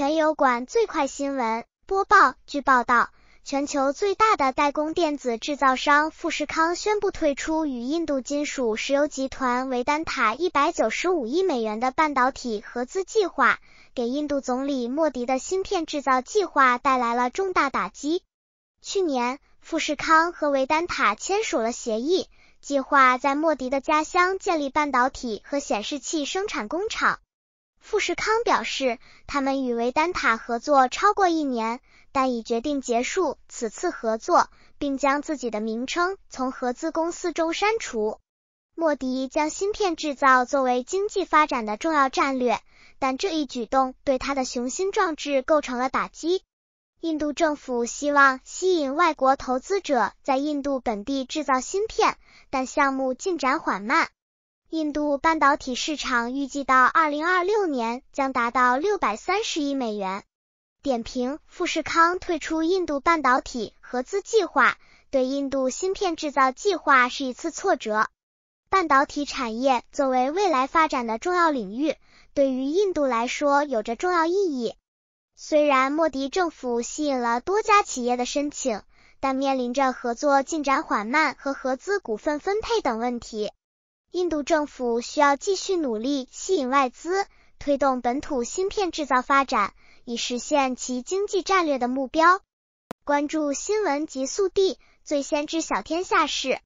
全油管最快新闻播报：据报道，全球最大的代工电子制造商富士康宣布退出与印度金属石油集团维丹塔一百九十五亿美元的半导体合资计划，给印度总理莫迪的芯片制造计划带来了重大打击。去年，富士康和维丹塔签署了协议，计划在莫迪的家乡建立半导体和显示器生产工厂。富士康表示，他们与维丹塔合作超过一年，但已决定结束此次合作，并将自己的名称从合资公司中删除。莫迪将芯片制造作为经济发展的重要战略，但这一举动对他的雄心壮志构成了打击。印度政府希望吸引外国投资者在印度本地制造芯片，但项目进展缓慢。印度半导体市场预计到二零二六年将达到六百三十亿美元。点评：富士康退出印度半导体合资计划，对印度芯片制造计划是一次挫折。半导体产业作为未来发展的重要领域，对于印度来说有着重要意义。虽然莫迪政府吸引了多家企业的申请，但面临着合作进展缓慢和合资股份分配等问题。印度政府需要继续努力吸引外资，推动本土芯片制造发展，以实现其经济战略的目标。关注新闻极速递，最先知晓天下事。